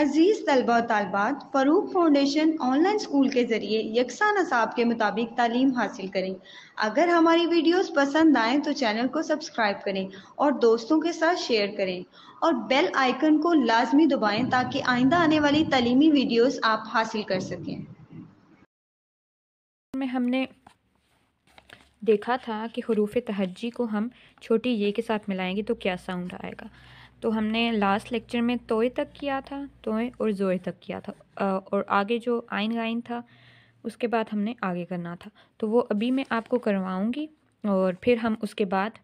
अजीज़ तलबा तलबात Farooq foundation online school के ज़रिए यकसा नसाब के मुताबिक तालीम हासिल करें अगर हमारी वीडियोस पसंद आए तो चैनल को सब्सक्राइब करें और दोस्तों के साथ शेयर करें और बेल आइकन को लाजमी दबाएं ताकि आइंदा आने वाली तलीमी वीडियोस आप हासिल कर सकें में हमने देखा था कि हरूफ तहजी को हम छोटी ये के साथ मिलाएंगे तो क्या साउंड आएगा तो हमने लास्ट लेक्चर में तोए तक किया था तोए और जोए तक किया था और आगे जो आइन गाइन था उसके बाद हमने आगे करना था तो वो अभी मैं आपको करवाऊँगी और फिर हम उसके बाद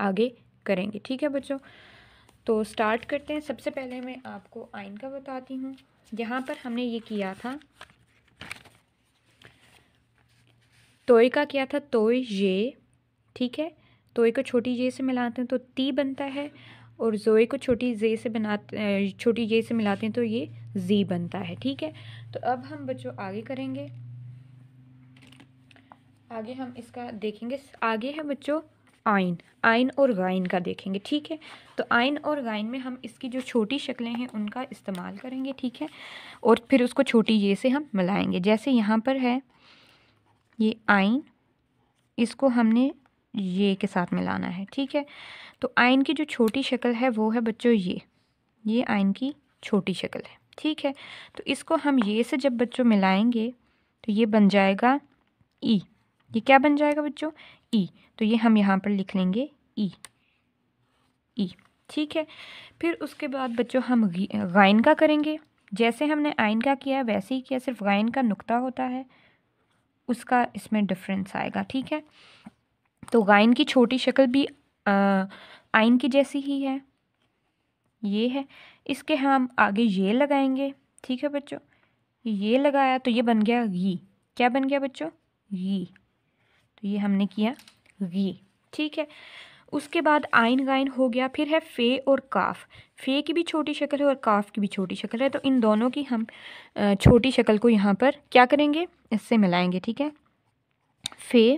आगे करेंगे ठीक है बच्चों तो स्टार्ट करते हैं सबसे पहले मैं आपको आइन का बताती हूँ यहाँ पर हमने ये किया था तोय का किया था तोय ये ठीक है तोए को छोटी जे से मिलाते हैं तो ती बनता है और जोए को छोटी जे से बनाते छोटी जे से मिलाते हैं तो ये जी बनता है ठीक है तो अब हम बच्चों आगे करेंगे आगे हम इसका देखेंगे आगे है बच्चों आइन आइन और गाइन का देखेंगे ठीक है तो आइन और गाइन में हम इसकी जो छोटी शक्लें हैं उनका इस्तेमाल करेंगे ठीक है और फिर उसको छोटी ये से हम मिलाएंगे जैसे यहाँ पर है ये आइन इसको हमने ये के साथ मिलाना है ठीक है तो आयन की जो छोटी शक्ल है वो है बच्चों ये ये आयन की छोटी शक्ल है ठीक है तो इसको हम ये से जब बच्चों मिलाएंगे तो ये बन जाएगा ई ये क्या बन जाएगा बच्चों ई तो ये हम यहाँ पर लिख लेंगे ई ई ठीक है फिर उसके बाद बच्चों हम गायन का करेंगे जैसे हमने आयन का किया है वैसे ही किया सिर्फ गायन का नुक्ता होता है उसका इसमें डिफरेंस आएगा ठीक है तो गायन की छोटी शक्ल भी आइन की जैसी ही है ये है इसके हम आगे ये लगाएंगे ठीक है बच्चों ये लगाया तो ये बन गया घी क्या बन गया बच्चों घी तो ये हमने किया घी ठीक है उसके बाद आइन गायन हो गया फिर है फे और काफ फे की भी छोटी शक्ल है और काफ की भी छोटी शक्ल है तो इन दोनों की हम छोटी शक्ल को यहाँ पर क्या करेंगे इससे मिलाएंगे ठीक है फे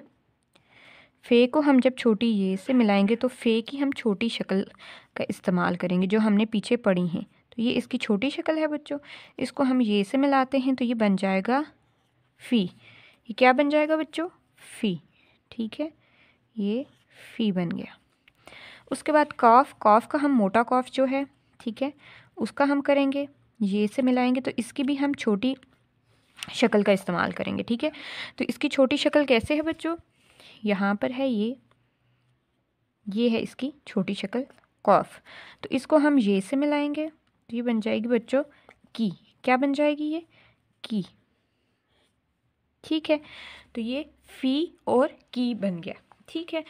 फ़े को हम जब छोटी ये से मिलाएंगे तो फ़े की हम छोटी शक्ल का इस्तेमाल करेंगे जो हमने पीछे पढ़ी हैं तो ये इसकी छोटी शक्ल है बच्चों इसको हम ये से मिलाते हैं तो ये बन जाएगा फ़ी ये क्या बन जाएगा बच्चों फ़ी ठीक है ये फ़ी बन गया उसके बाद कॉफ़ कॉफ़ का हम मोटा कॉफ़ जो है ठीक है उसका हम करेंगे ये से मिलाएंगे तो इसकी भी हम छोटी शक्ल का इस्तेमाल करेंगे ठीक है तो इसकी छोटी शक्ल कैसे है बच्चों यहाँ पर है ये ये है इसकी छोटी शक्ल कॉफ तो इसको हम ये से मिलाएंगे तो ये बन जाएगी बच्चों की क्या बन जाएगी ये की ठीक है तो ये फी और की बन गया ठीक है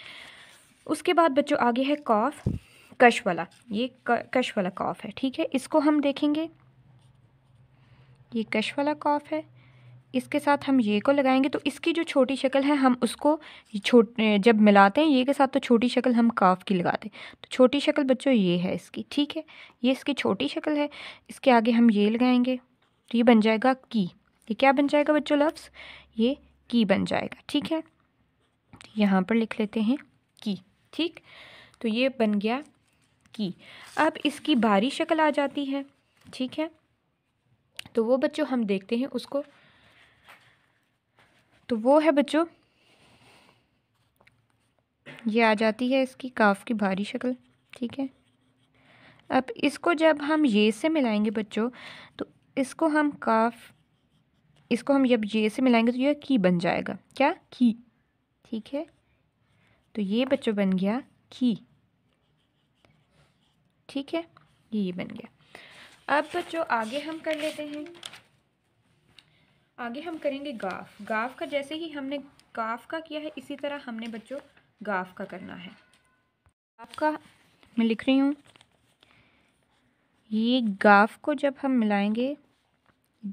उसके बाद बच्चों आगे है कॉफ कश वाला ये कश वाला कॉफ है ठीक है इसको हम देखेंगे ये कश वाला कॉफ है इसके साथ हम ये को लगाएंगे तो इसकी जो छोटी शक्ल है हम उसको छोट जब मिलाते हैं ये के साथ तो छोटी शक्ल हम काफ की लगाते हैं तो छोटी शक्ल बच्चों ये है इसकी ठीक है ये इसकी छोटी शक्ल है इसके आगे हम ये लगाएंगे तो ये बन जाएगा की ये क्या बन जाएगा बच्चों लफ्स ये की बन जाएगा ठीक है यहाँ पर लिख लेते हैं की ठीक तो ये बन गया की अब इसकी भारी शक्ल आ जाती है ठीक है तो वो बच्चों हम देखते हैं उसको तो वो है बच्चों ये आ जाती है इसकी काफ की भारी शक्ल ठीक है अब इसको जब हम ये से मिलाएंगे बच्चों तो इसको हम काफ इसको हम जब ये से मिलाएंगे तो ये की बन जाएगा क्या की ठीक है तो ये बच्चों बन गया की ठीक है ये बन गया अब बच्चों आगे हम कर लेते हैं आगे हम करेंगे गाफ गाफ का जैसे ही हमने गाफ का किया है इसी तरह हमने बच्चों गाफ का करना है गाफ का मैं लिख रही हूँ ये गाफ को जब हम मिलाएंगे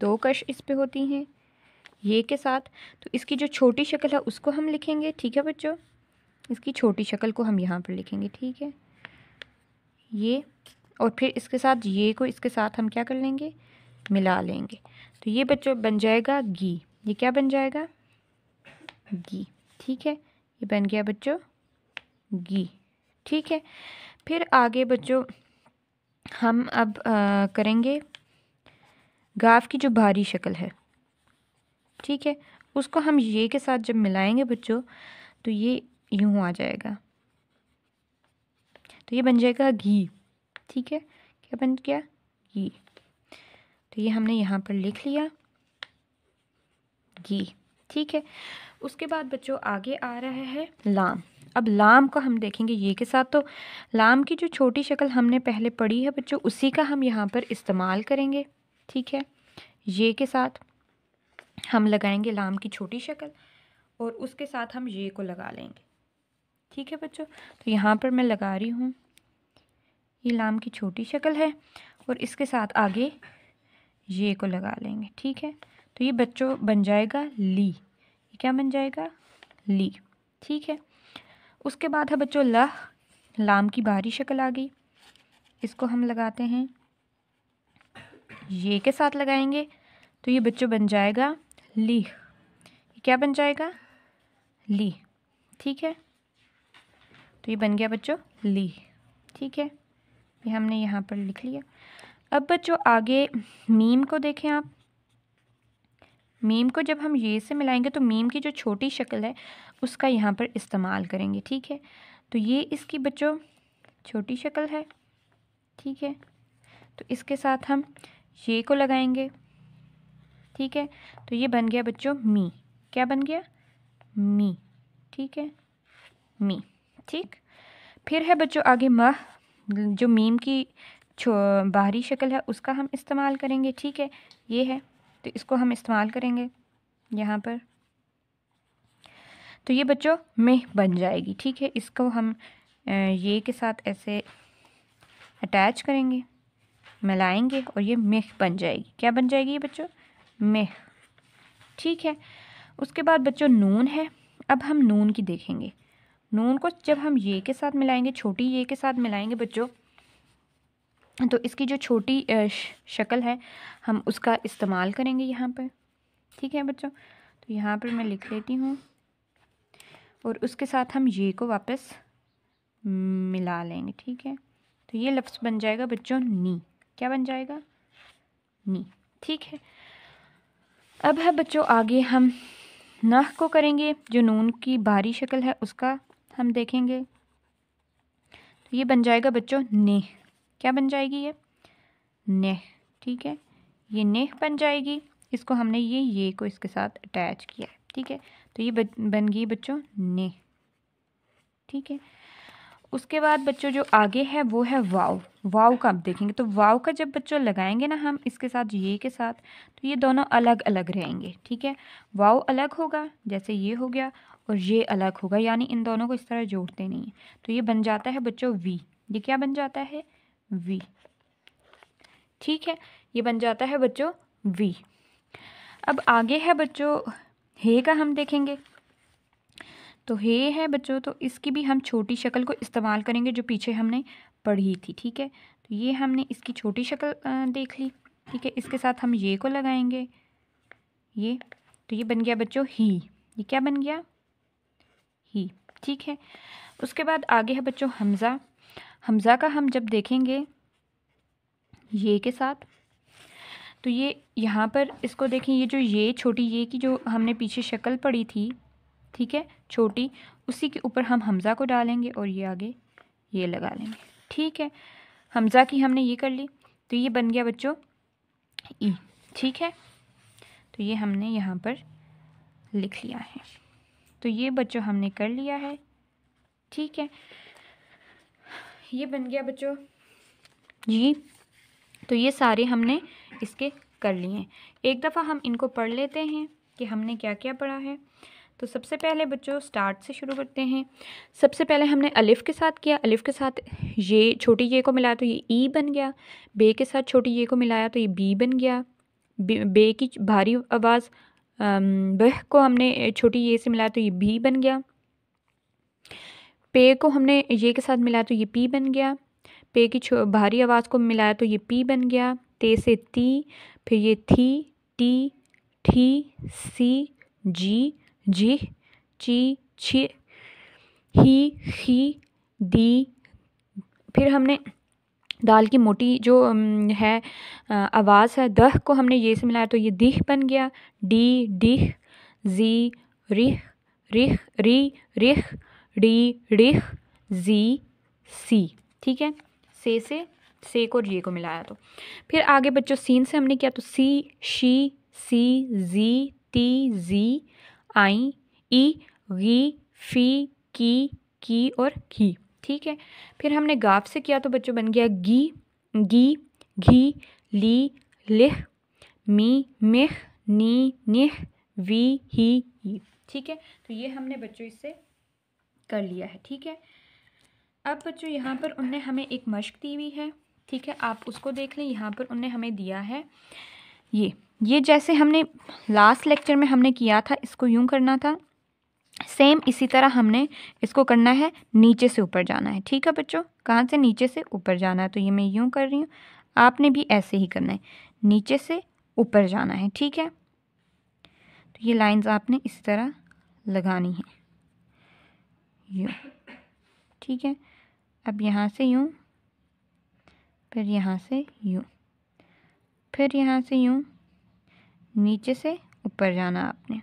दो कश इस पे होती हैं ये के साथ तो इसकी जो छोटी शक्ल है उसको हम लिखेंगे ठीक है बच्चों इसकी छोटी शक्ल को हम यहाँ पर लिखेंगे ठीक है ये और फिर इसके साथ ये को इसके साथ हम क्या कर लेंगे मिला लेंगे तो ये बच्चों बन जाएगा घी ये क्या बन जाएगा घी ठीक है ये बन गया बच्चों घी ठीक है फिर आगे बच्चों हम अब आ, करेंगे गाव की जो भारी शक्ल है ठीक है उसको हम ये के साथ जब मिलाएंगे बच्चों तो ये यूँ आ जाएगा तो ये बन जाएगा घी ठीक है क्या बन गया घी तो ये हमने यहाँ पर लिख लिया घी ठीक है उसके बाद बच्चों आगे आ रहा है लाम अब लाम को हम देखेंगे ये के साथ तो लाम की जो छोटी शक्ल हमने पहले पढ़ी है बच्चों उसी का हम यहाँ पर इस्तेमाल करेंगे ठीक है ये के साथ हम लगाएंगे लाम की छोटी शक्ल और उसके साथ हम ये को लगा लेंगे ठीक है बच्चों तो यहाँ पर मैं लगा रही हूँ ये लाम की छोटी शक्ल है और इसके साथ आगे ये को लगा लेंगे ठीक है तो ये बच्चों बन जाएगा ली ये क्या बन जाएगा ली ठीक है उसके बाद है बच्चों लह लाम की बाहरी शक्ल आ गई इसको हम लगाते हैं ये के साथ लगाएंगे तो ये बच्चों बन जाएगा लीह ये क्या बन जाएगा ली ठीक है तो ये बन गया बच्चों ली ठीक है ये हमने यहाँ पर लिख लिया अब बच्चों आगे मीम को देखें आप मीम को जब हम ये से मिलाएंगे तो मीम की जो छोटी शक्ल है उसका यहाँ पर इस्तेमाल करेंगे ठीक है तो ये इसकी बच्चों छोटी शक्ल है ठीक है तो इसके साथ हम ये को लगाएंगे ठीक है तो ये बन गया बच्चों मी क्या बन गया मी ठीक है मी ठीक फिर है बच्चों आगे मह जो मीम की छो बाहरी शक्ल है उसका हम इस्तेमाल करेंगे ठीक है ये है तो इसको हम इस्तेमाल करेंगे यहाँ पर तो ये बच्चों मेह बन जाएगी ठीक है इसको हम ये के साथ ऐसे अटैच करेंगे मिलाएंगे और ये मेह बन जाएगी क्या बन जाएगी ये बच्चों मेह ठीक है उसके बाद बच्चों नून है अब हम नून की देखेंगे नून को जब हम ये के साथ मिलाएंगे छोटी ये के साथ मिलाएंगे बच्चों तो इसकी जो छोटी शक्ल है हम उसका इस्तेमाल करेंगे यहाँ पर ठीक है बच्चों तो यहाँ पर मैं लिख लेती हूँ और उसके साथ हम ये को वापस मिला लेंगे ठीक है तो ये लफ्ज़ बन जाएगा बच्चों नी क्या बन जाएगा नी ठीक है अब है बच्चों आगे हम नह को करेंगे जो नून की भारी शक्ल है उसका हम देखेंगे तो ये बन जाएगा बच्चों नेह क्या बन जाएगी ये नेह ठीक है ये नेह बन जाएगी इसको हमने ये ये को इसके साथ अटैच किया है ठीक है तो ये बन गई बच्चों नेह ठीक है उसके बाद बच्चों जो आगे है वो है वाव वाव का आप देखेंगे तो वाव का जब बच्चों लगाएंगे ना हम इसके साथ ये के साथ तो ये दोनों अलग अलग रहेंगे ठीक है वाव अलग होगा जैसे ये हो गया और ये अलग होगा यानी इन दोनों को इस तरह जोड़ते नहीं है तो ये बन जाता है बच्चों वी ये क्या बन जाता है वी ठीक है ये बन जाता है बच्चों वी अब आगे है बच्चों हे का हम देखेंगे तो हे है बच्चों तो इसकी भी हम छोटी शक्ल को इस्तेमाल करेंगे जो पीछे हमने पढ़ी थी ठीक है तो ये हमने इसकी छोटी शक्ल देख ली ठीक है इसके साथ हम ये को लगाएंगे ये तो ये बन गया बच्चों ही ये क्या बन गया ही ठीक है उसके बाद आगे है बच्चों हमज़ा हमज़ा का हम जब देखेंगे ये के साथ तो ये यहाँ पर इसको देखें ये जो ये छोटी ये की जो हमने पीछे शक्ल पड़ी थी ठीक है छोटी उसी के ऊपर हम हमज़ा को डालेंगे और ये आगे ये लगा लेंगे ठीक है हमज़ा की हमने ये कर ली तो ये बन गया बच्चों ई ठीक है तो ये हमने यहाँ पर लिख लिया है तो ये बच्चों हमने कर लिया है ठीक है ये बन गया बच्चों जी तो ये सारे हमने इसके कर लिए हैं एक दफ़ा हम इनको पढ़ लेते हैं कि हमने क्या क्या पढ़ा है तो सबसे पहले बच्चों स्टार्ट से शुरू करते हैं सबसे पहले हमने अलिफ़ के साथ किया अलिफ़ के साथ ये छोटी ये को मिलाया तो ये ई बन गया बे के साथ छोटी ये को मिलाया तो ये बी बन गया बे की भारी आवाज़ बह को हमने छोटी ये से मिलाया तो ये भी बन गया पे को हमने ये के साथ मिलाया तो ये पी बन गया पे की भारी आवाज़ को मिलाया तो ये पी बन गया ते से ती फिर ये थी टी ठी सी जी जी ची छी ही ही दी फिर हमने दाल की मोटी जो है आवाज़ है दह को हमने ये से मिलाया तो ये दिह बन गया डी डिह जी रिह रिह री रिह री रिख जी सी ठीक है से से से को रे को मिलाया तो फिर आगे बच्चों सीन से हमने किया तो सी शी सी जी ती जी आई ई गी फी की की और घी ठीक है फिर हमने गाफ से किया तो बच्चों बन गया गी गी घी ली लिह मी मिह नी निह वी ही ठीक है तो ये हमने बच्चों इससे कर लिया है ठीक है अब बच्चों यहाँ पर उनने हमें एक मश्क दी हुई है ठीक है आप उसको देख लें यहाँ पर उनने हमें दिया है ये ये जैसे हमने लास्ट लेक्चर में हमने किया था इसको यूँ करना था सेम इसी तरह हमने इसको करना है नीचे से ऊपर जाना है ठीक है बच्चों कहाँ से नीचे से ऊपर जाना है तो ये मैं यूँ कर रही हूँ आपने भी ऐसे ही करना है नीचे से ऊपर जाना है ठीक है तो ये लाइंस आपने इसी तरह लगानी है यूँ हाँ। ठीक है अब यहाँ से यूँ फिर यहाँ से यूँ फिर यहाँ से यूँ नीचे से ऊपर जाना आपने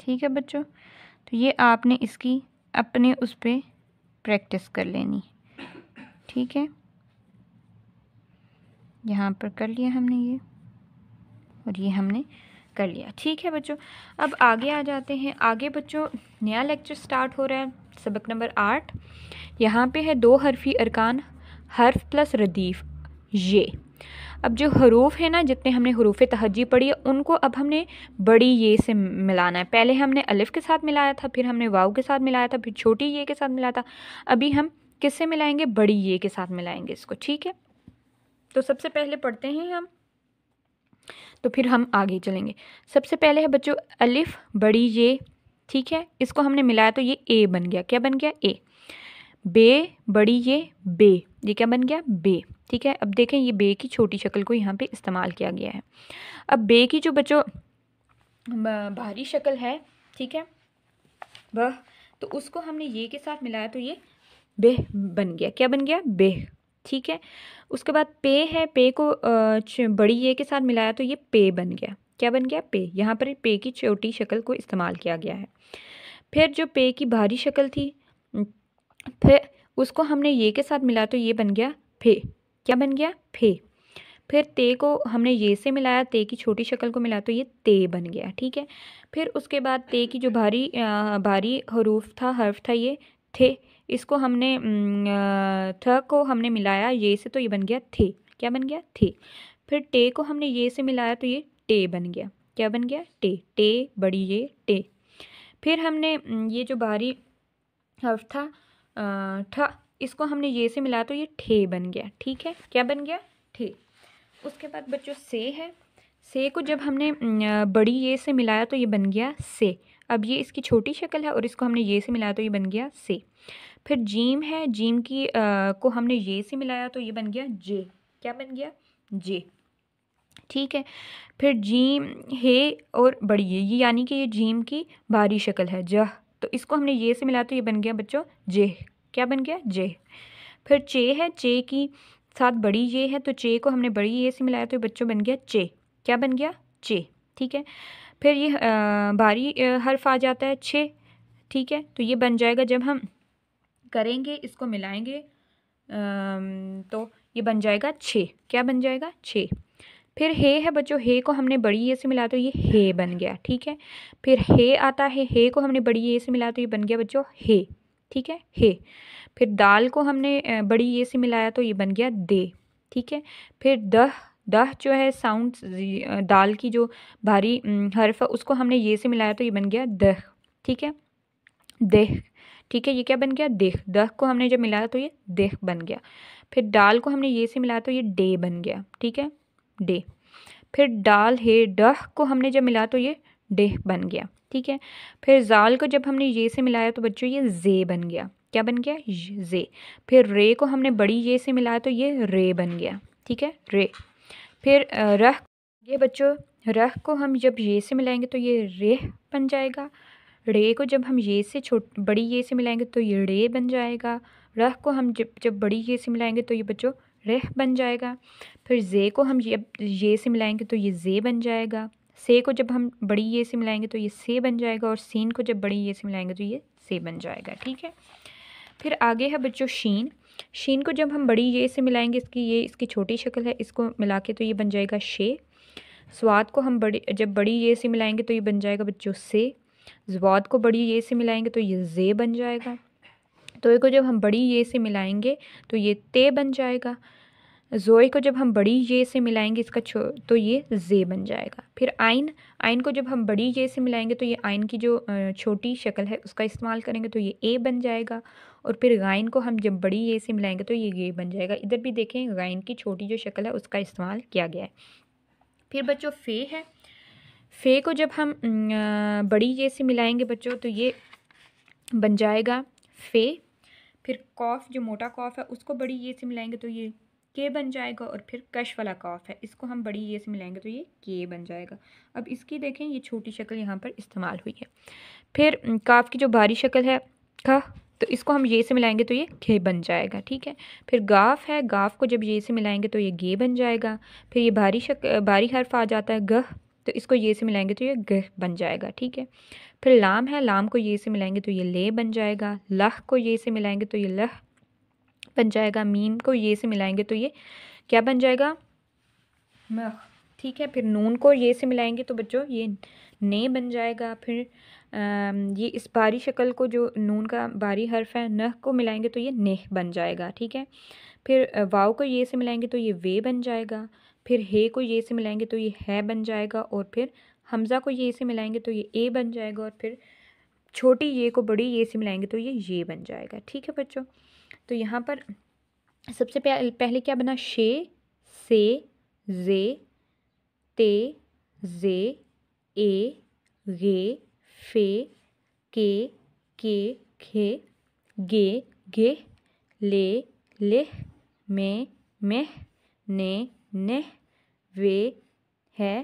ठीक है बच्चों तो ये आपने इसकी अपने उस पर प्रैक्टिस कर लेनी ठीक है यहाँ पर कर लिया हमने ये और ये हमने कर लिया ठीक है बच्चों अब आगे आ जाते हैं आगे बच्चों नया लेक्चर स्टार्ट हो रहा है सबक नंबर आठ यहाँ पे है दो हरफी अरकान हर्फ प्लस रदीफ़ ये अब जो हरूफ है ना जितने हमने हरूफ तहजी पढ़ी है उनको अब हमने बड़ी ये से मिलाना है पहले हमने अलिफ़ के साथ मिलाया था फिर हमने वाव के साथ मिलाया था फिर छोटी ये के साथ मिलाया था अभी हम किससे मिलाएंगे बड़ी ये के साथ मिलाएंगे इसको ठीक है तो सबसे पहले पढ़ते हैं हम तो फिर हम आगे चलेंगे सबसे पहले है बच्चों अलिफ बड़ी ये ठीक है इसको हमने मिलाया तो ये ए बन गया क्या बन गया ए बे बड़ी ये बे ये क्या बन गया बे ठीक है अब देखें ये बे की छोटी शक्ल को यहाँ पे इस्तेमाल किया गया है अब बे की जो बच्चों भारी शक्ल है ठीक है वह तो उसको हमने ये के साथ मिलाया तो ये बेह बन गया क्या बन गया बेह ठीक है उसके बाद पे है पे को बड़ी ये के साथ मिलाया तो ये पे बन गया क्या बन गया पे यहाँ पर पे की छोटी शक्ल को इस्तेमाल किया गया है फिर जो पे की भारी शक्ल थी फिर उसको हमने ये के साथ मिलाया तो ये बन गया फे क्या बन गया फे फिर ते को हमने ये से मिलाया ते की छोटी शक्ल को मिलाया तो ये ते बन गया ठीक है फिर उसके बाद ते की जो भारी आ, भारी हरूफ था हर्फ था ये थे इसको हमने थ को हमने मिलाया ये से तो ये बन गया थे क्या बन गया थे फिर टे को हमने ये से मिलाया तो ये टे बन गया क्या बन गया टे टे बड़ी ये टे फिर हमने ये जो बाहरी हर्फ था ठ इसको हमने ये से मिलाया तो ये ठे बन गया ठीक है क्या बन गया ठे उसके बाद बच्चों से है से को जब हमने बड़ी ये से मिलाया तो ये बन गया से अब ये इसकी छोटी शक्ल है और इसको हमने ये से मिलाया तो ये बन गया से फिर जीम है जीम की आ, को हमने ये से मिलाया तो ये बन गया जे क्या बन गया जे ठीक है फिर जीम हे और बड़ी ये यानी कि ये जीम की भारी शक्ल है जह तो इसको हमने ये से मिलाया तो ये बन गया बच्चों जे क्या बन गया जे फिर चे है चे की साथ बड़ी ये है तो चे को हमने बड़ी ये से मिलाया तो बच्चों बन गया चे क्या बन गया चे ठीक है फिर ये भारी हर्फ आ जाता है छः ठीक है तो ये बन जाएगा जब हम करेंगे इसको मिलाएंगे तो ये बन जाएगा छः क्या बन जाएगा छः फिर हे है बच्चों हे को हमने बड़ी ये से मिला तो ये हे बन गया ठीक है फिर हे आता है हे को हमने बड़ी ये से मिला तो ये बन गया बच्चों हे ठीक है हे फिर दाल को हमने बड़ी ये से मिलाया तो ये बन गया दे ठीक है फिर दह दह जो है साउंड दाल की जो भारी हर्फ है उसको हमने ये से मिलाया तो ये बन गया दह ठीक है देह ठीक है ये क्या बन गया देह दह को हमने जब मिलाया तो ये देह बन गया फिर डाल को हमने ये से मिलाया तो ये डे बन गया ठीक है डे फिर डाल हे डह को हमने जब मिलाया तो ये डेह बन गया ठीक है फिर जाल को जब हमने ये से मिलाया तो बच्चों ये जे बन गया क्या बन गया जे फिर रे को हमने बड़ी ये से मिलाया तो ये रे बन गया ठीक है रे फिर रह ये बच्चों रह को हम जब ये से मिलाएंगे तो ये रेह बन जाएगा रे को जब हम ये से छोट बड़ी ये से मिलाएंगे तो ये रे बन जाएगा रह को हम जब जब बड़ी ये से मिलाएंगे तो ये बच्चों रेह बन जाएगा फिर जे को हम ये ये से मिलाएंगे तो ये जे बन जाएगा से को जब हम बड़ी ये से मिलाएंगे तो ये से बन जाएगा और सीन को जब बड़ी ये से मिलाएंगे तो ये से बन जाएगा ठीक है फिर आगे है बच्चों शीन शीन को जब हम बड़ी ये से मिलाएंगे इसकी ये इसकी छोटी शक्ल है इसको मिला के तो ये बन जाएगा शे स्वाद को हम बड़ी जब बड़ी ये से मिलाएंगे तो ये बन जाएगा बच्चों से जवाद को बड़ी ये से मिलाएंगे तो ये जे बन जाएगा तो को जब हम बड़ी ये से मिलाएंगे तो ये ते बन जाएगा ज़ोए को जब हम बड़ी ये से मिलाएंगे इसका छो तो ये जे बन जाएगा फिर आइन आइन को जब हम बड़ी ये से मिलाएंगे तो ये आइन की जो छोटी शक्ल है उसका इस्तेमाल करेंगे तो ये ए बन जाएगा और फिर गाइन को हम जब बड़ी ये से मिलाएंगे तो ये ये बन जाएगा इधर भी देखें गाइन की छोटी जो शक्ल है उसका इस्तेमाल किया गया है फिर बच्चों फे है फे को जब हम बड़ी ये से मिलाएंगे बच्चों तो ये बन जाएगा फे फिर कॉफ़ जो मोटा कॉफ़ है उसको बड़ी ये से मिलाएंगे तो ये के बन जाएगा और फिर कश वाला काफ है इसको हम बड़ी ये e से मिलाएंगे तो ये के बन जाएगा अब इसकी देखें ये छोटी शक्ल यहाँ पर इस्तेमाल हुई है फिर काफ की जो भारी शक्ल है खा तो इसको हम ये से मिलाएंगे तो ये घे बन जाएगा ठीक है फिर गाफ है गाफ को जब ये से मिलाएंगे तो ये गे बन जाएगा फिर ये भारी शक भारी हर्फ आ जाता है गह तो इसको ये से मिलाएंगे तो ये गह बन जाएगा ठीक है फिर लाम है लाम को ये से मिलाएंगे तो ये ले बन जाएगा लह को ये से मिलाएंगे तो ये लह बन जाएगा मीम को ये से मिलाएंगे तो ये क्या बन जाएगा ठीक है फिर नून को ये से मिलाएंगे तो बच्चों ये ने बन जाएगा फिर आ, ये इस बारी शक्ल को जो नून का बारी हर्फ है नह को मिलाएंगे तो ये नेह बन जाएगा ठीक है फिर वाव को ये से मिलाएंगे तो ये वे बन जाएगा फिर हे को ये से मिलाएंगे तो ये है बन जाएगा और फिर हमज़ा को ये से मिलाएंगे तो ये ए बन जाएगा और फिर छोटी ये को बड़ी ये से मिलाएंगे तो ये ये बन जाएगा ठीक है बच्चों तो यहाँ पर सबसे पहले क्या बना शे से जे ते जे ए गे फे के के खे गे गे ले ले में में ने ने वे है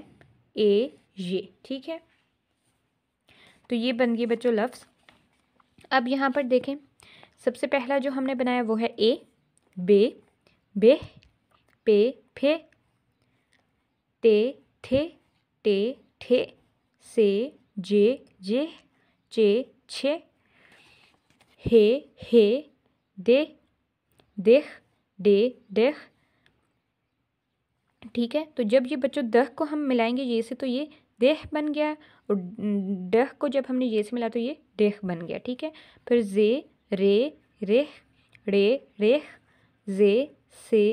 ए ये ठीक है तो ये बन गए बच्चों लफ्ज़ अब यहाँ पर देखें सबसे पहला जो हमने बनाया वो है ए बे बे पे फे ते थे टे ठे से जे जे चे छे हे हे दे देख डे देख ठीक है तो जब ये बच्चों दह को हम मिलाएंगे ये से तो ये देह बन गया और डह को जब हमने ये से मिला तो ये देह बन गया ठीक है फिर जे रे रेह रे रेह जे से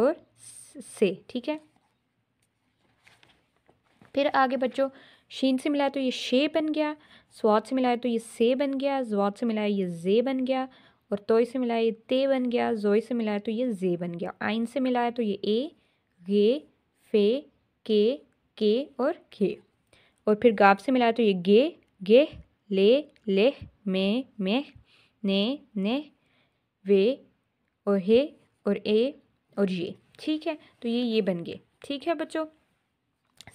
और से ठीक है फिर आगे बच्चों शीन से मिलाया तो ये शे बन गया स्वाद से मिलाया तो ये से बन गया जवाद से मिलाया ये जे बन गया और तोय से मिलाया ये ते बन गया जोय से मिलाया तो ये जे बन गया आइन से मिलाया तो ये ए गे फे के के और घे और फिर गाव से मिलाया तो ये गे गे ले ले मे मेह ने ने वे और हे और ए और ये ठीक है तो ये ये बन गए ठीक है बच्चों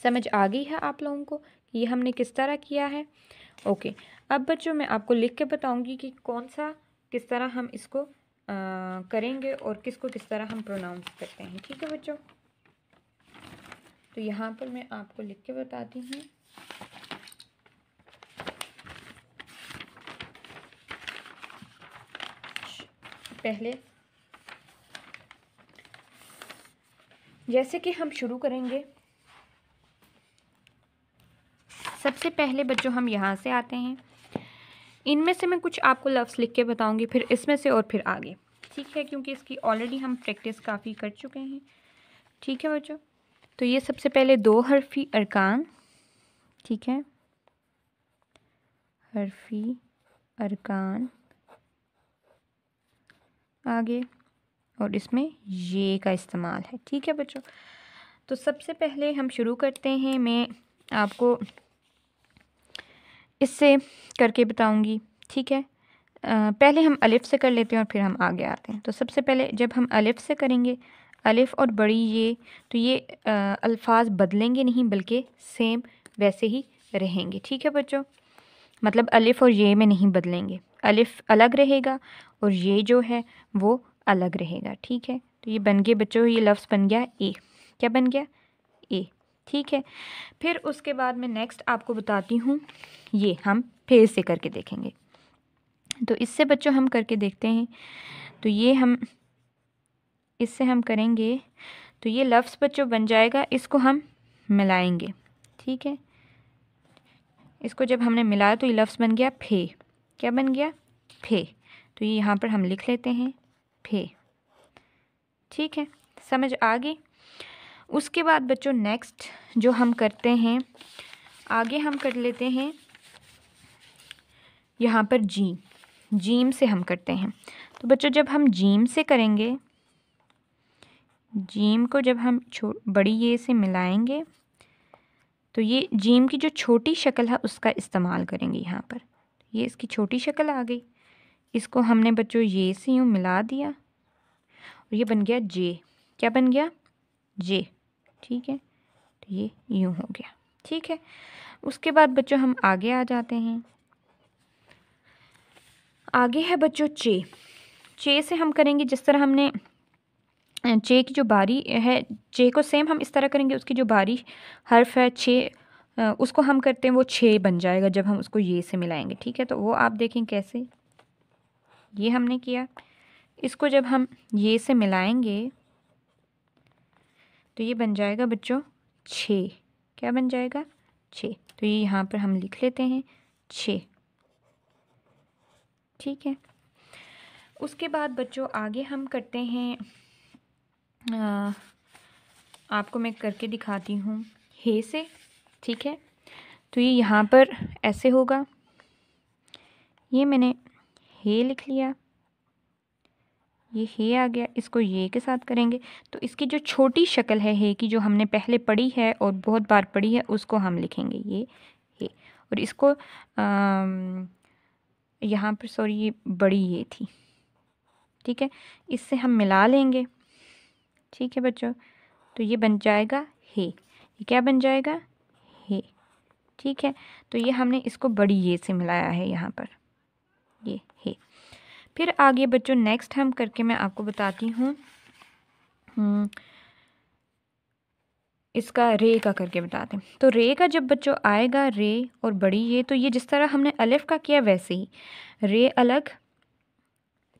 समझ आ गई है आप लोगों को ये हमने किस तरह किया है ओके अब बच्चों मैं आपको लिख के बताऊंगी कि कौन सा किस तरह हम इसको आ, करेंगे और किसको किस तरह हम प्रोनाउंस करते हैं ठीक है बच्चों तो यहाँ पर मैं आपको लिख के बताती हूँ पहले जैसे कि हम शुरू करेंगे सबसे पहले बच्चों हम यहाँ से आते हैं इनमें से मैं कुछ आपको लफ्ज़ लिख के बताऊंगी फिर इसमें से और फिर आगे ठीक है क्योंकि इसकी ऑलरेडी हम प्रैक्टिस काफ़ी कर चुके हैं ठीक है बच्चों तो ये सबसे पहले दो हरफी अरकान ठीक है हरफी अरकान आगे और इसमें ये का इस्तेमाल है ठीक है बच्चों तो सबसे पहले हम शुरू करते हैं मैं आपको इससे करके बताऊंगी ठीक है आ, पहले हम अलिफ़ से कर लेते हैं और फिर हम आगे आते हैं तो सबसे पहले जब हम अलिफ़ से करेंगे अलिफ़ और बड़ी ये तो ये अल्फाज बदलेंगे नहीं बल्कि सेम वैसे ही रहेंगे ठीक है बच्चों मतलब अलिफ़ और ये में नहीं बदलेंगे अलिफ अलग रहेगा और ये जो है वो अलग रहेगा ठीक है तो ये बन गए बच्चों ये लफ्ज़ बन गया ए क्या बन गया ए ठीक है फिर उसके बाद मैं नेक्स्ट आपको बताती हूँ ये हम फिर से करके देखेंगे तो इससे बच्चों हम करके देखते हैं तो ये हम इससे हम करेंगे तो ये लफ्ज़ बच्चों बन जाएगा इसको हम मिलाएंगे ठीक है इसको जब हमने मिलाया तो ये लफ्ज़ बन गया फे क्या बन गया फे तो ये यहाँ पर हम लिख लेते हैं फे ठीक है समझ आ गई उसके बाद बच्चों नेक्स्ट जो हम करते हैं आगे हम कर लेते हैं यहाँ पर जी जीम से हम करते हैं तो बच्चों जब हम जीम से करेंगे जीम को जब हम छो बड़ी ये से मिलाएंगे तो ये जीम की जो छोटी शक्ल है उसका इस्तेमाल करेंगे यहाँ पर ये इसकी छोटी शक्ल आ गई इसको हमने बच्चों ये से यूँ मिला दिया और ये बन गया जे क्या बन गया जे ठीक है तो ये यूँ हो गया ठीक है उसके बाद बच्चों हम आगे आ जाते हैं आगे है बच्चों चे चे से हम करेंगे जिस तरह हमने चे की जो बारी है चे को सेम हम इस तरह करेंगे उसकी जो बारी हर्फ है छः उसको हम करते हैं वो छः बन जाएगा जब हम उसको ये से मिलाएंगे ठीक है तो वो आप देखें कैसे ये हमने किया इसको जब हम ये से मिलाएंगे तो ये बन जाएगा बच्चों छ क्या बन जाएगा छ तो ये यहाँ पर हम लिख लेते हैं छ ठीक है उसके बाद बच्चों आगे हम करते हैं आ, आपको मैं करके दिखाती हूँ हे से ठीक है तो ये यहाँ पर ऐसे होगा ये मैंने हे लिख लिया ये हे आ गया इसको ये के साथ करेंगे तो इसकी जो छोटी शक्ल है हे की जो हमने पहले पढ़ी है और बहुत बार पढ़ी है उसको हम लिखेंगे ये हे और इसको यहाँ पर सॉरी ये बड़ी ये थी ठीक है इससे हम मिला लेंगे ठीक है बच्चों तो ये बन जाएगा हे ये क्या बन जाएगा ठीक है तो ये हमने इसको बड़ी ये से मिलाया है यहाँ पर ये हे फिर आगे बच्चों नेक्स्ट हम करके मैं आपको बताती हूँ हम्म, इसका रे का करके बताते हैं तो रे का जब बच्चों आएगा रे और बड़ी ये तो ये जिस तरह हमने अलिफ का किया वैसे ही रे अलग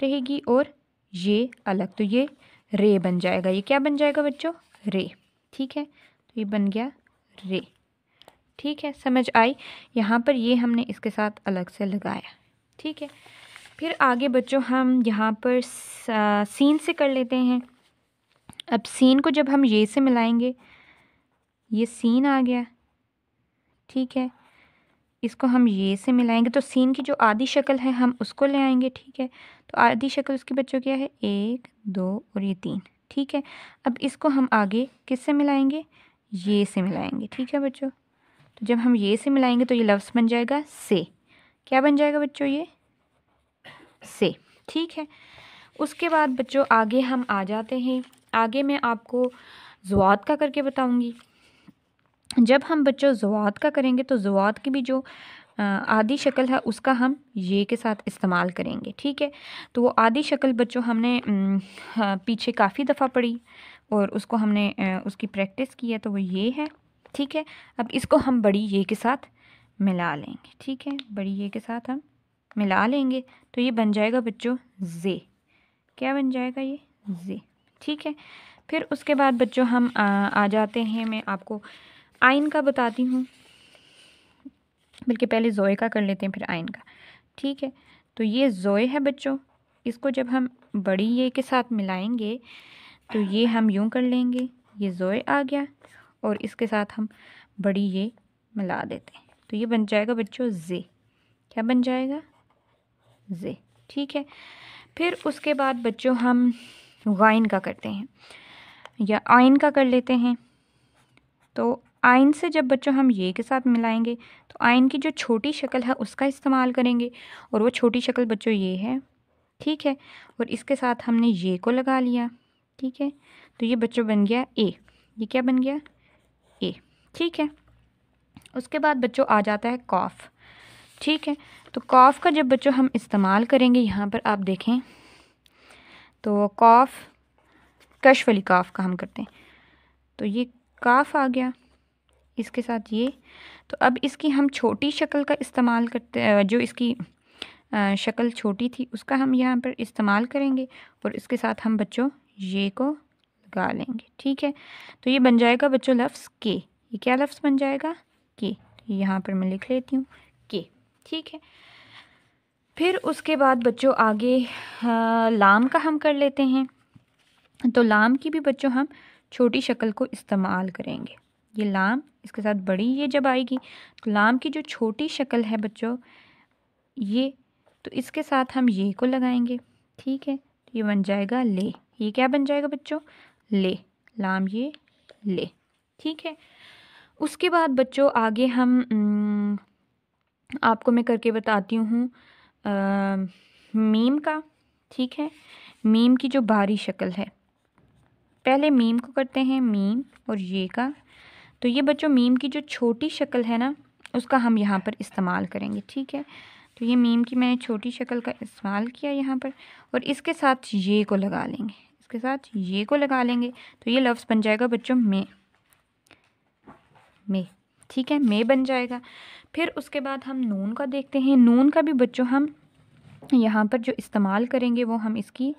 रहेगी और ये अलग तो ये रे बन जाएगा ये क्या बन जाएगा बच्चों रे ठीक है तो ये बन गया रे ठीक है समझ आई यहाँ पर ये हमने इसके साथ अलग से लगाया ठीक है फिर आगे बच्चों हम यहाँ पर सीन से कर लेते हैं अब सीन को जब हम ये से मिलाएंगे ये सीन आ गया ठीक है इसको हम ये से मिलाएंगे तो सीन की जो आधी शक्ल है हम उसको ले आएंगे ठीक है तो आधी शक्ल उसकी बच्चों क्या है एक दो और ये तीन ठीक है अब इसको हम आगे किस से मिलाएंगे ये से मिलाएंगे ठीक है बच्चों तो जब हम ये से मिलाएंगे तो ये लफ्स बन जाएगा से क्या बन जाएगा बच्चों ये से ठीक है उसके बाद बच्चों आगे हम आ जाते हैं आगे मैं आपको जवात का करके बताऊंगी जब हम बच्चों जवात का करेंगे तो जवात की भी जो आदि शक्ल है उसका हम ये के साथ इस्तेमाल करेंगे ठीक है तो वो आदि शक्ल बच्चों हमने पीछे काफ़ी दफ़ा पढ़ी और उसको हमने उसकी प्रैक्टिस की है तो वो ये है ठीक है अब इसको हम बड़ी ये के साथ मिला लेंगे ठीक है बड़ी ये के साथ हम मिला लेंगे तो ये बन जाएगा बच्चों जे क्या बन जाएगा ये जे ठीक है फिर उसके बाद बच्चों हम आ, आ जाते हैं मैं आपको आइन का बताती हूँ बल्कि पहले जोए का कर लेते हैं फिर आइन का ठीक है तो ये जोए है बच्चों इसको जब हम बड़ी ये के साथ मिलाएंगे तो ये हम यूं कर लेंगे ये जोए आ गया और इसके साथ हम बड़ी ये मिला देते हैं तो ये बन जाएगा बच्चों जे क्या बन जाएगा जे ठीक है फिर उसके बाद बच्चों हम गाइन का करते हैं या आइन का कर लेते हैं तो आइन से जब बच्चों हम ये के साथ मिलाएंगे तो आइन की जो छोटी शक्ल है उसका इस्तेमाल करेंगे और वो छोटी शक्ल बच्चों ये है ठीक है और इसके साथ हमने ये को लगा लिया ठीक है तो ये बच्चों बन गया ए ये क्या बन गया ठीक है उसके बाद बच्चों आ जाता है कॉफ़ ठीक है तो कॉफ़ का जब बच्चों हम इस्तेमाल करेंगे यहाँ पर आप देखें तो कॉफ़ कश वाली कॉफ का हम करते हैं तो ये काफ़ आ गया इसके साथ ये तो अब इसकी हम छोटी शक्ल का इस्तेमाल करते जो इसकी शक्ल छोटी थी उसका हम यहाँ पर इस्तेमाल करेंगे और इसके साथ हम बच्चों ये को लगा लेंगे ठीक है तो ये बन जाएगा बच्चों लफ्स के ये क्या लफ्ज़ बन जाएगा के यहाँ पर मैं लिख लेती हूँ के ठीक है फिर उसके बाद बच्चों आगे आ, लाम का हम कर लेते हैं तो लाम की भी बच्चों हम छोटी शक्ल को इस्तेमाल करेंगे ये लाम इसके साथ बड़ी ये जब आएगी तो लाम की जो छोटी शक्ल है बच्चों ये तो इसके साथ हम ये को लगाएंगे ठीक है तो ये बन जाएगा ले ये क्या बन जाएगा बच्चों ले लाम ये ले ठीक है उसके बाद बच्चों आगे हम आपको मैं करके बताती हूँ मीम का ठीक है मीम की जो भारी शक्ल है पहले मीम को करते हैं मीम और ये का तो ये बच्चों मीम की जो छोटी शक्ल है ना उसका हम यहाँ पर इस्तेमाल करेंगे ठीक है तो ये मीम की मैंने छोटी शक्ल का इस्तेमाल किया यहाँ पर और इसके साथ ये को लगा लेंगे इसके साथ ये को लगा लेंगे तो ये लफ्ज़ बन जाएगा बच्चों में मे ठीक है मे बन जाएगा फिर उसके बाद हम नून का देखते हैं नून का भी बच्चों हम यहाँ पर जो इस्तेमाल करेंगे वो हम इसकी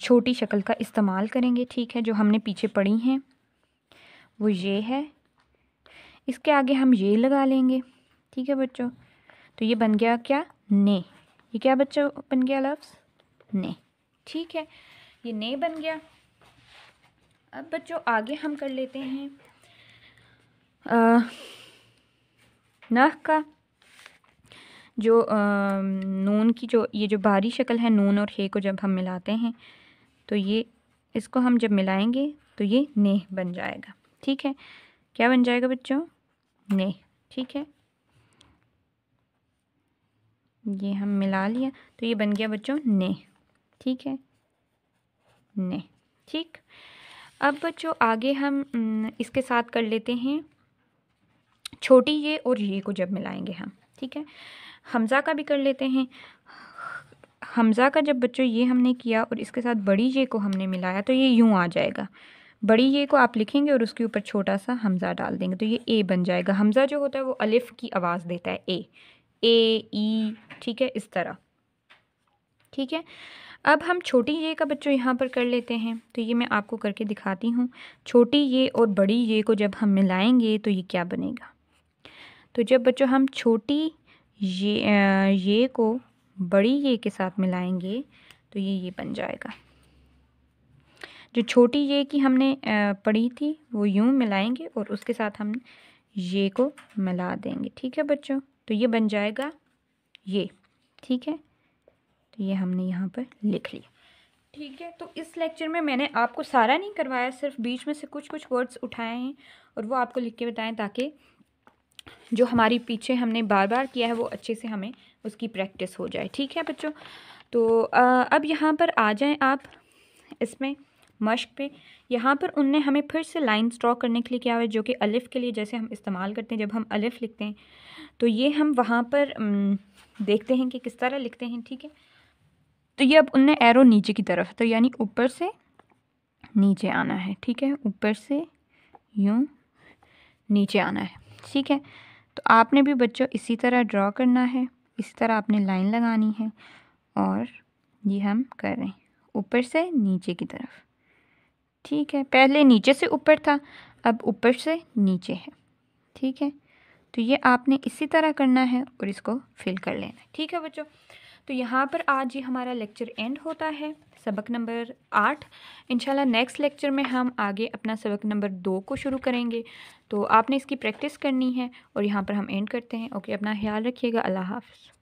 छोटी शक्ल का इस्तेमाल करेंगे ठीक है जो हमने पीछे पढ़ी हैं वो ये है इसके आगे हम ये लगा लेंगे ठीक है बच्चों तो ये बन गया क्या ने ये क्या बच्चों बन गया लफ्ज़ ने ठीक है ये ने बन गया अब बच्चों आगे हम कर लेते हैं नख का जो आ, नून की जो ये जो बाहरी शक्ल है नून और हे को जब हम मिलाते हैं तो ये इसको हम जब मिलाएंगे तो ये नेह बन जाएगा ठीक है क्या बन जाएगा बच्चों नेह ठीक है ये हम मिला लिया तो ये बन गया बच्चों नेह ठीक है नेह ठीक अब बच्चों आगे हम इसके साथ कर लेते हैं छोटी ये और ये को जब मिलाएंगे हम ठीक है हमज़ा का भी कर लेते हैं हमज़ा का जब बच्चों ये हमने किया और इसके साथ बड़ी ये को हमने मिलाया तो ये यूँ आ जाएगा बड़ी ये को आप लिखेंगे और उसके ऊपर छोटा सा हमज़ा डाल देंगे तो ये ए बन जाएगा हमज़ा जो होता है वो अलिफ़ की आवाज़ देता है ए ए ई ठीक है इस तरह ठीक है अब हम छोटी ये का बच्चों यहाँ पर कर लेते हैं तो ये मैं आपको करके दिखाती हूँ छोटी ये और बड़ी ये को जब हम मिलाएंगे तो ये क्या बनेगा तो जब बच्चों हम छोटी ये ये को बड़ी ये के साथ मिलाएंगे तो ये ये बन जाएगा जो छोटी ये की हमने पढ़ी थी वो यूँ मिलाएंगे और उसके साथ हम ये को मिला देंगे ठीक है बच्चों तो ये बन जाएगा ये ठीक है तो ये हमने यहाँ पर लिख लिया ठीक है तो इस लेक्चर में मैंने आपको सारा नहीं करवाया सिर्फ बीच में से कुछ कुछ वर्ड्स उठाए हैं और वो आपको लिख के बताएं ताकि जो हमारी पीछे हमने बार बार किया है वो अच्छे से हमें उसकी प्रैक्टिस हो जाए ठीक है बच्चों तो आ, अब यहाँ पर आ जाए आप इसमें मश्क पे यहाँ पर उनने हमें फिर से लाइन ड्रॉ करने के लिए क्या हुआ है जो कि अलिफ़ के लिए जैसे हम इस्तेमाल करते हैं जब हम अलिफ़ लिखते हैं तो ये हम वहाँ पर देखते हैं कि किस तरह लिखते हैं ठीक है तो ये अब उनने एरो नीचे की तरफ तो यानी ऊपर से नीचे आना है ठीक है ऊपर से यूँ नीचे आना है ठीक है तो आपने भी बच्चों इसी तरह ड्रॉ करना है इसी तरह आपने लाइन लगानी है और ये हम कर रहे हैं ऊपर से नीचे की तरफ ठीक है पहले नीचे से ऊपर था अब ऊपर से नीचे है ठीक है तो ये आपने इसी तरह करना है और इसको फिल कर लेना है ठीक है बच्चों तो यहाँ पर आज ये हमारा लेक्चर एंड होता है सबक नंबर आठ इंशाल्लाह नेक्स्ट लेक्चर में हम आगे अपना सबक नंबर दो को शुरू करेंगे तो आपने इसकी प्रैक्टिस करनी है और यहाँ पर हम एंड करते हैं ओके अपना ख्याल रखिएगा अल्लाह हाफ